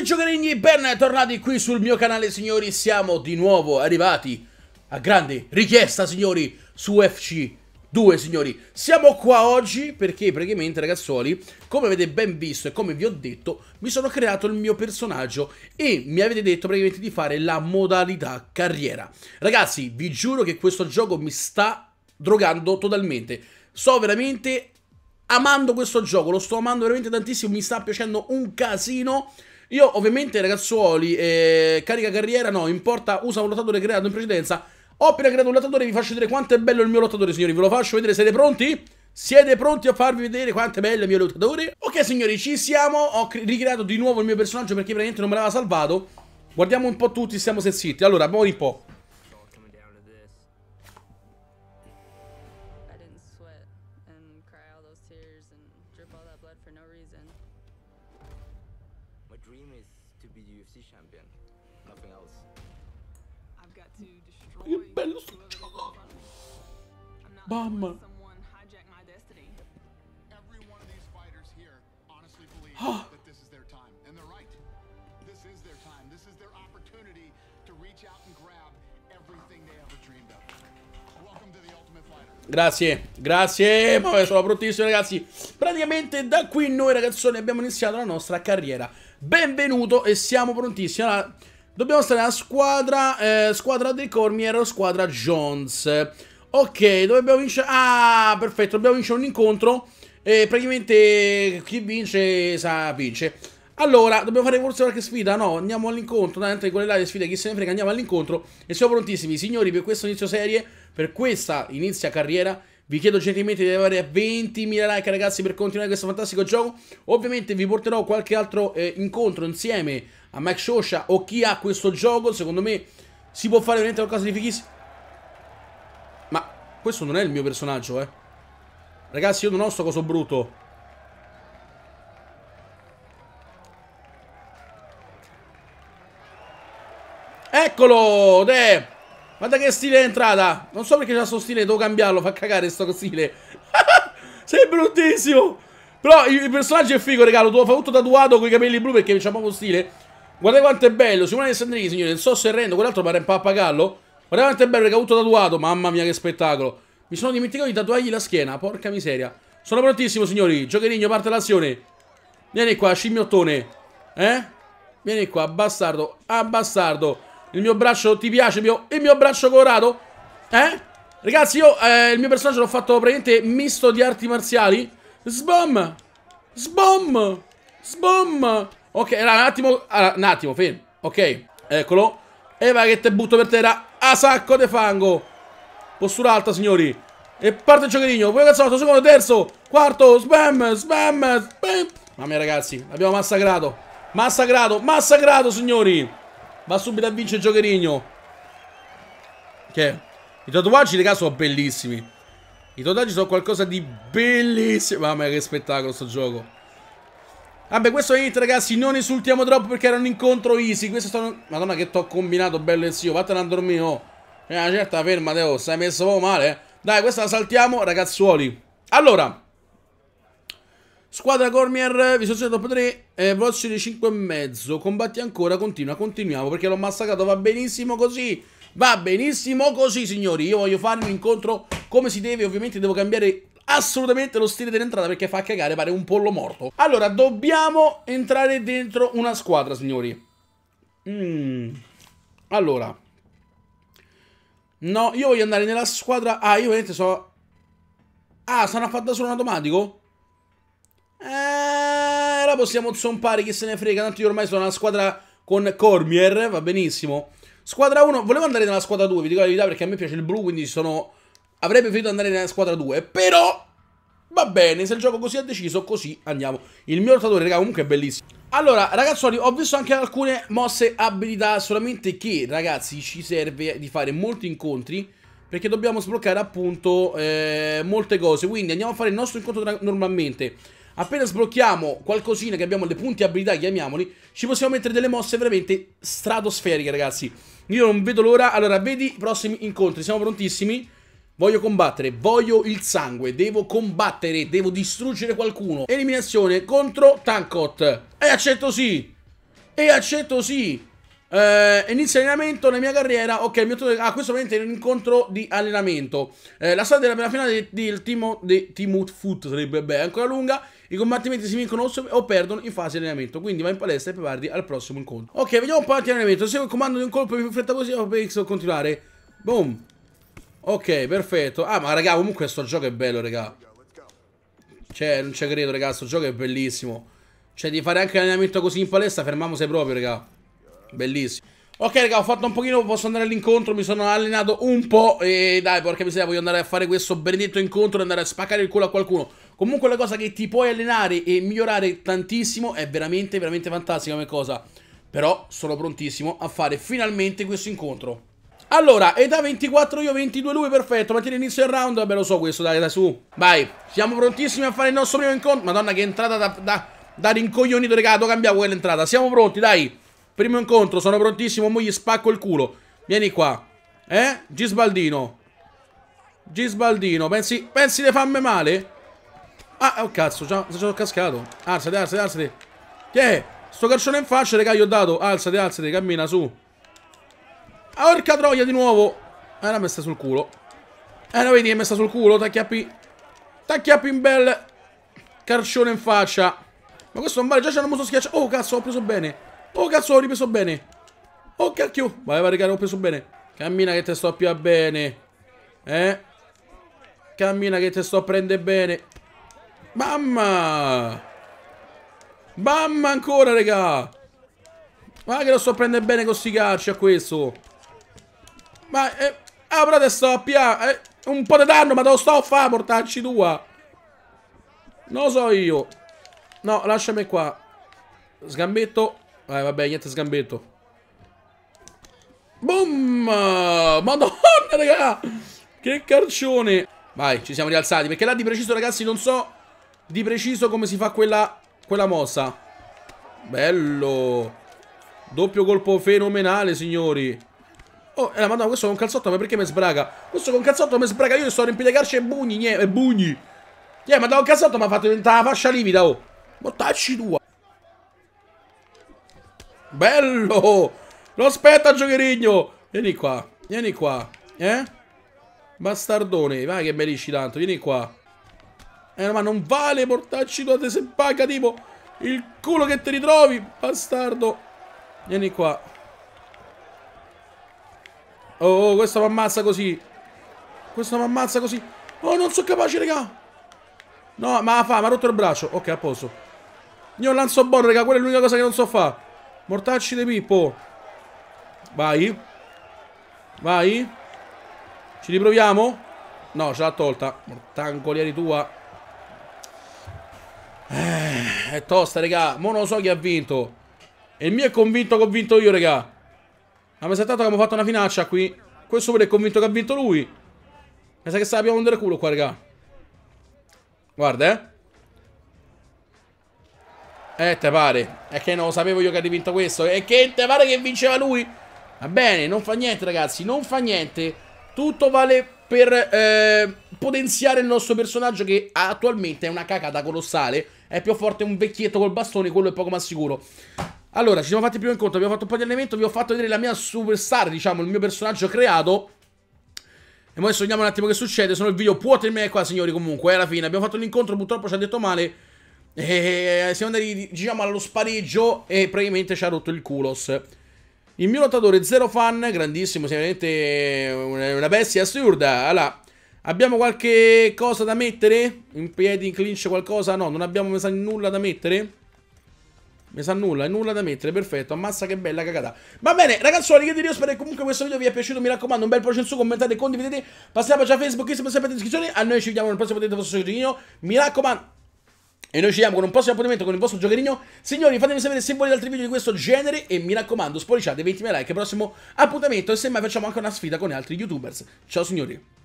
tutti giocherini e ben tornati qui sul mio canale signori Siamo di nuovo arrivati a grande richiesta signori su FC2 signori Siamo qua oggi perché praticamente ragazzuoli come avete ben visto e come vi ho detto Mi sono creato il mio personaggio e mi avete detto praticamente di fare la modalità carriera Ragazzi vi giuro che questo gioco mi sta drogando totalmente Sto veramente amando questo gioco, lo sto amando veramente tantissimo, mi sta piacendo un casino io ovviamente ragazzuoli, eh, carica carriera, no, importa, usa un lottatore creato in precedenza. Ho appena creato un lottatore, vi faccio vedere quanto è bello il mio lottatore, signori. Ve lo faccio vedere, siete pronti? Siete pronti a farvi vedere quanto è bello il mio lottatore? Ok signori, ci siamo, ho ricreato di nuovo il mio personaggio perché praticamente non me l'aveva salvato. Guardiamo un po' tutti, stiamo se zitti. Allora, muori un po'. My dream is to be UFC champion, nothing else. I've got to destroy bello sto gioco. Bam. Ah. Grazie, grazie, ma sono prontissimo ragazzi Praticamente da qui noi ragazzoni abbiamo iniziato la nostra carriera benvenuto e siamo prontissimi. Allora, dobbiamo stare alla squadra, eh, squadra dei Cormier o squadra Jones. Ok, dobbiamo vincere... Ah, perfetto, dobbiamo vincere un incontro e praticamente chi vince sa vince. Allora, dobbiamo fare forse qualche sfida? No, andiamo all'incontro. Dai, tanto quelle là le sfide, chi se ne frega, andiamo all'incontro. E siamo prontissimi, signori, per questo inizio serie, per questa inizia carriera. Vi chiedo gentilmente di arrivare a 20.000 like ragazzi per continuare questo fantastico gioco. Ovviamente vi porterò qualche altro eh, incontro insieme a Mike Shosha o chi ha questo gioco. Secondo me si può fare veramente qualcosa di fighissimo. Ma questo non è il mio personaggio, eh. Ragazzi, io non ho sto coso brutto. Eccolo! De! Guarda che stile è entrata. Non so perché c'è sto stile, devo cambiarlo. Fa cagare sto stile. Sei bruttissimo. Però il personaggio è figo, regalo. Tu lo fa tutto tatuato con i capelli blu perché c'è poco stile. Guardate quanto è bello. Simone Alessandrini, signore. Non so se rendo. Quell'altro pare un pappagallo. Guardate quanto è bello Regalo ha tutto tatuato. Mamma mia, che spettacolo. Mi sono dimenticato di tatuargli la schiena. Porca miseria. Sono prontissimo, signori. Giocherigno, parte l'azione. Vieni qua, scimmiottone. Eh? Vieni qua, bastardo. Ah, bastardo. Il mio braccio ti piace? Mio... Il mio braccio colorato? Eh? Ragazzi, io eh, il mio personaggio l'ho fatto praticamente misto di arti marziali. Sbom! Sbom! Sbom! Ok, allora, un attimo, allora, un attimo, fermo. Ok, eccolo. E vai che te butto per terra a sacco di fango. Postura alta, signori. E parte il giocherino. Poi cazzotto, secondo, terzo, quarto. Spam, spam, spam. Mamma mia, ragazzi, l'abbiamo massacrato. Massacrato, massacrato, signori. Va subito a vincere Giocherigno. Che? I tatuaggi, raga, sono bellissimi. I tatuaggi sono qualcosa di bellissimo. Mamma mia, che spettacolo sto gioco. Vabbè, questo è it, ragazzi. Non insultiamo troppo perché era un incontro easy. Questo stanno... Madonna, che t'ho combinato, bello il zio. Vattene a dormire, oh. Eh, una certa, ferma, Teo. Oh. Stai messo male, eh? Dai, questa la saltiamo, ragazzuoli. Allora... Squadra Cormier, visualizzazione top 3, eh, e mezzo, combatti ancora, continua, continuiamo perché l'ho massacrato, va benissimo così, va benissimo così signori, io voglio fare un incontro come si deve, ovviamente devo cambiare assolutamente lo stile dell'entrata perché fa cagare, pare un pollo morto. Allora, dobbiamo entrare dentro una squadra signori. Mm. Allora, no, io voglio andare nella squadra, ah io ovviamente so... Ah, sono fatta solo un automatico? Eeeh, la possiamo zompare, chi se ne frega, tanto io ormai sono una squadra con Cormier, va benissimo. Squadra 1, volevo andare nella squadra 2, vi dico la verità perché a me piace il blu, quindi sono... Avrei preferito andare nella squadra 2, però... Va bene, se il gioco così ha deciso, così andiamo. Il mio rotatore, raga, comunque è bellissimo. Allora, ragazzoli, ho visto anche alcune mosse abilità, solamente che, ragazzi, ci serve di fare molti incontri, perché dobbiamo sbloccare, appunto, eh, molte cose. Quindi andiamo a fare il nostro incontro normalmente. Appena sblocchiamo qualcosina che abbiamo le punti abilità, chiamiamoli, ci possiamo mettere delle mosse veramente stratosferiche, ragazzi. Io non vedo l'ora. Allora, vedi i prossimi incontri. Siamo prontissimi? Voglio combattere, voglio il sangue, devo combattere, devo distruggere qualcuno. Eliminazione contro Tankot. E accetto sì. E accetto sì. Eh, inizia allenamento nella mia carriera. Ok, il mio tutore. Ah, questo ovviamente è un incontro di allenamento. Eh, la storia della finale del Team, di team Foot sarebbe beh, ancora lunga. I combattimenti si vincono o perdono in fase di allenamento. Quindi vai in palestra e preparati al prossimo incontro. Ok, vediamo un po' di allenamento. Se il comando di un colpo più fretta così per continuare. Boom. Ok, perfetto. Ah, ma raga, comunque sto gioco è bello, raga. Cioè, non ci credo, raga, sto gioco è bellissimo. Cioè, di fare anche l'allenamento così in palestra, fermiamo sei proprio, raga. Bellissimo. Ok raga ho fatto un pochino, posso andare all'incontro, mi sono allenato un po' e dai porca miseria voglio andare a fare questo benedetto incontro e andare a spaccare il culo a qualcuno Comunque la cosa che ti puoi allenare e migliorare tantissimo è veramente veramente fantastica come cosa Però sono prontissimo a fare finalmente questo incontro Allora età 24 io 22 lui perfetto, ma tieni inizio il round, vabbè lo so questo dai dai su Vai, siamo prontissimi a fare il nostro primo incontro, madonna che entrata da, da, da rincoglionito raga, cambiamo quell'entrata, siamo pronti dai Primo incontro, sono prontissimo, mo gli spacco il culo. Vieni qua. Eh? Gisbaldino. Gisbaldino, pensi, pensi di farmi male? Ah, oh cazzo, già sono cascato. Alzati, alzati, alzati. Che è? Sto carcione in faccia, raga, gli ho dato. Alzati, alzati, cammina, su. Ah, orca troia di nuovo. Eh, l'ha messa sul culo. Eh, la vedi che è messa sul culo, tacchiappi. Tacchiappi in bel. Carcione in faccia. Ma questo non vale, già c'è una muso schiaccia. Oh, cazzo, ho preso bene. Oh cazzo ho ripreso bene Oh cacchio Vai vai raga ho preso bene Cammina che te sto più a bene Eh Cammina che te sto a prendere bene Mamma Mamma ancora raga Ma che lo sto a prendere bene con sti calci a questo Ma eh, Ah però te sto a pia eh, Un po' di danno ma te lo sto a fare, portarci tua Non lo so io No lasciami qua Sgambetto eh, vabbè, niente sgambetto. Boom! Madonna, raga! Che carcione! Vai, ci siamo rialzati. Perché là di preciso, ragazzi, non so di preciso come si fa quella, quella mossa. Bello. Doppio colpo fenomenale, signori. Oh, eh, madonna, questo con calzotto, ma perché mi sbraga? Questo con calzotto mi sbraga, io sto a riempire le carce e bugni, niente, e bugni. Yeah, ma da un calzotto mi ha fatto diventare la fascia livida, oh. Mottacci tua. Bello! Lo aspetta, giocherigno! Vieni qua, vieni qua, eh? Bastardone, vai che mi tanto, vieni qua. Eh, ma non vale portarci tu a te se paga, tipo, il culo che ti ritrovi, bastardo. Vieni qua. Oh, oh questo mi ammazza così. Questo mi ammazza così. Oh, non sono capace, raga. No, ma fa, mi ha rotto il braccio. Ok, a posto. Io lancio buono, raga, quella è l'unica cosa che non so fare. Mortacci di Pippo. Vai. Vai. Ci riproviamo? No, ce l'ha tolta. Mortangolieri tua. Eh, è tosta, regà. Mo non so chi ha vinto. E il mio è convinto che ho vinto io, regà. Ma mi è saltato che abbiamo fatto una finaccia qui. Questo pure è convinto che ha vinto lui. Mi sa che sta la piovendo del culo qua, regà. Guarda, eh. Eh, te pare? È che non lo sapevo io che avevi vinto questo. E che te pare che vinceva lui? Va bene, non fa niente, ragazzi. Non fa niente. Tutto vale per eh, potenziare il nostro personaggio che attualmente è una cacata colossale. È più forte un vecchietto col bastone, quello è poco ma sicuro. Allora, ci siamo fatti il primo incontro, abbiamo fatto un po' di allenamento, vi ho fatto vedere la mia superstar, diciamo, il mio personaggio creato. E adesso vediamo un attimo che succede, se no il video può terminare qua, signori, comunque, eh, alla fine. Abbiamo fatto l'incontro, purtroppo ci ha detto male... E eh, eh, eh, siamo andati, diciamo, allo spareggio e probabilmente ci ha rotto il culos. Il mio lottatore zero fan, grandissimo, sicuramente una bestia assurda. Allora, abbiamo qualche cosa da mettere? In piedi, in clinch, qualcosa? No, non abbiamo, mi sa, nulla da mettere. Mi sa nulla, nulla da mettere, perfetto, ammazza che bella cagata Va bene, ragazzuoli, io direi, spero che comunque questo video vi è piaciuto, mi raccomando, un bel pollice in su, commentate, condividete Passate già a Facebook, Instagram, sempre in descrizione A noi ci vediamo nel prossimo video, vostro Mi raccomando e noi ci vediamo con un prossimo appuntamento con il vostro giocherino. Signori, fatemi sapere se volete altri video di questo genere. E mi raccomando, spolliciate 20.000 like al prossimo appuntamento. E semmai facciamo anche una sfida con altri youtubers. Ciao signori.